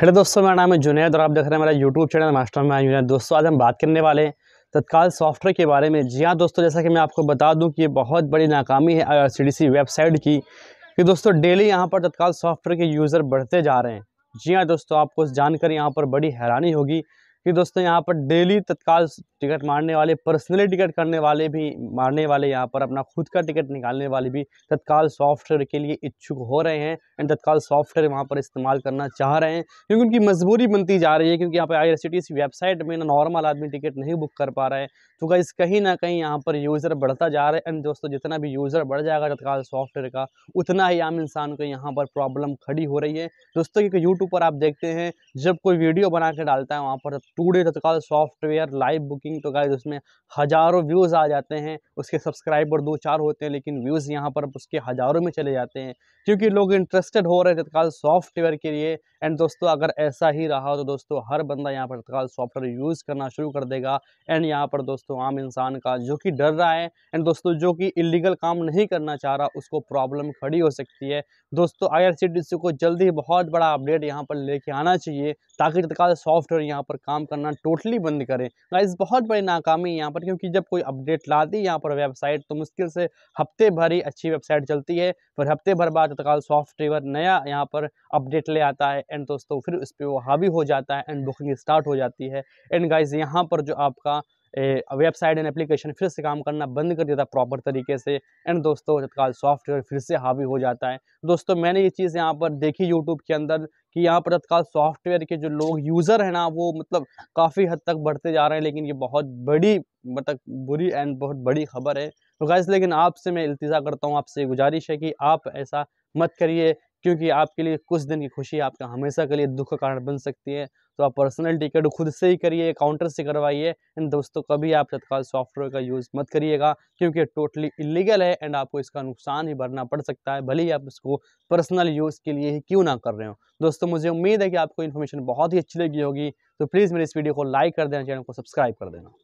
hello दोस्तों मेरा नाम है जुनेद और आप देख रहे हैं मेरा यूट्यूब चैनल मास्टर में जुनेद दोस्तों आज हम बात करने वाले हैं तत्काल सॉफ्टवेयर के बारे में जी हाँ दोस्तों जैसा कि मैं आपको बता दूं कि ये बहुत बड़ी नाकामी है सी वेबसाइट की कि दोस्तों डेली यहाँ पर तत्काल सॉफ्टवेयर के यूज़र बढ़ते जा रहे हैं जी हाँ दोस्तों आपको जानकर यहाँ पर बड़ी हैरानी होगी कि दोस्तों यहाँ पर डेली तत्काल टिकट मारने वाले पर्सनली टिकट करने वाले भी मारने वाले यहाँ पर अपना खुद का टिकट निकालने वाले भी तत्काल सॉफ्टवेयर के लिए इच्छुक हो रहे हैं एंड तत्काल सॉफ्टवेयर वहाँ पर इस्तेमाल करना चाह रहे हैं क्योंकि उनकी मजबूरी बनती जा रही है क्योंकि यहाँ पर आई वेबसाइट में ना नॉर्मल आदमी टिकट नहीं बुक कर पा रहा है तो गाइस कहीं ना कहीं यहाँ पर यूज़र बढ़ता जा रहा है एंड दोस्तों जितना भी यूज़र बढ़ जाएगा तत्काल सॉफ्टवेयर का उतना ही आम इंसान को यहाँ पर प्रॉब्लम खड़ी हो रही है दोस्तों क्योंकि यूट्यूब पर आप देखते हैं जब कोई वीडियो बना के डालता है वहाँ पर डे तत्काल तो सॉफ्टवेयर लाइव बुकिंग तो गाइज उसमें हज़ारों व्यूज़ आ जाते हैं उसके सब्सक्राइबर दो चार होते हैं लेकिन व्यूज़ यहाँ पर उसके हज़ारों में चले जाते हैं क्योंकि लोग इंटरेस्टेड हो रहे हैं तत्काल तो सॉफ्टवेयर के लिए एंड दोस्तों अगर ऐसा ही रहा तो दोस्तों हर बंदा यहाँ पर तत्काल सॉफ्टवेयर यूज़ करना शुरू कर देगा एंड यहाँ पर दोस्तों आम इंसान का जो कि डर रहा है एंड दोस्तों जो कि इलीगल काम नहीं करना चाह रहा उसको प्रॉब्लम खड़ी हो सकती है दोस्तों आई को जल्दी बहुत बड़ा अपडेट यहाँ पर लेके आना चाहिए ताकि तत्काल सॉफ्टवेयर यहाँ पर काम करना टोटली बंद करें गाइस बहुत बड़ी नाकामी यहाँ पर क्योंकि जब कोई अपडेट लाती है यहाँ पर वेबसाइट तो मुश्किल से हफ्ते भर ही अच्छी वेबसाइट चलती है फिर हफ्ते भर बाद तत्काल सॉफ्टवेयर नया यहाँ पर अपडेट ले आता है एंड दोस्तों फिर उस पर वो हावी हो जाता है एंड बुकिंग स्टार्ट हो जाती है एंड गाइज यहाँ पर जो आपका वेबसाइट एंड एप्लीकेशन फिर से काम करना बंद कर देता प्रॉपर तरीके से एंड दोस्तों तत्काल सॉफ्टवेयर फिर से हावी हो जाता है दोस्तों मैंने ये चीज़ यहाँ पर देखी यूट्यूब के अंदर कि यहाँ पर तत्काल सॉफ्टवेयर के जो लोग यूज़र हैं ना वो मतलब काफ़ी हद तक बढ़ते जा रहे हैं लेकिन ये बहुत बड़ी मतलब बुरी एंड बहुत बड़ी खबर है तो गैस लेकिन आपसे मैं इल्तिज़ा करता हूँ आपसे गुजारिश है कि आप ऐसा मत करिए क्योंकि आपके लिए कुछ दिन की खुशी आपका हमेशा के लिए दुख का कारण बन सकती है तो आप पर्सनल टिकट खुद से ही करिए काउंटर से करवाइए इन दोस्तों कभी आप तत्काल सॉफ्टवेयर का यूज़ मत करिएगा क्योंकि टोटली इलीगल है एंड आपको इसका नुकसान ही भरना पड़ सकता है भले ही आप इसको पर्सनल यूज़ के लिए ही क्यों ना कर रहे हो दोस्तों मुझे उम्मीद है कि आपको इन्फॉर्मेशन बहुत ही अच्छी लगी होगी तो प्लीज़ मेरे इस वीडियो को लाइक कर देना चैनल को सब्सक्राइब कर देना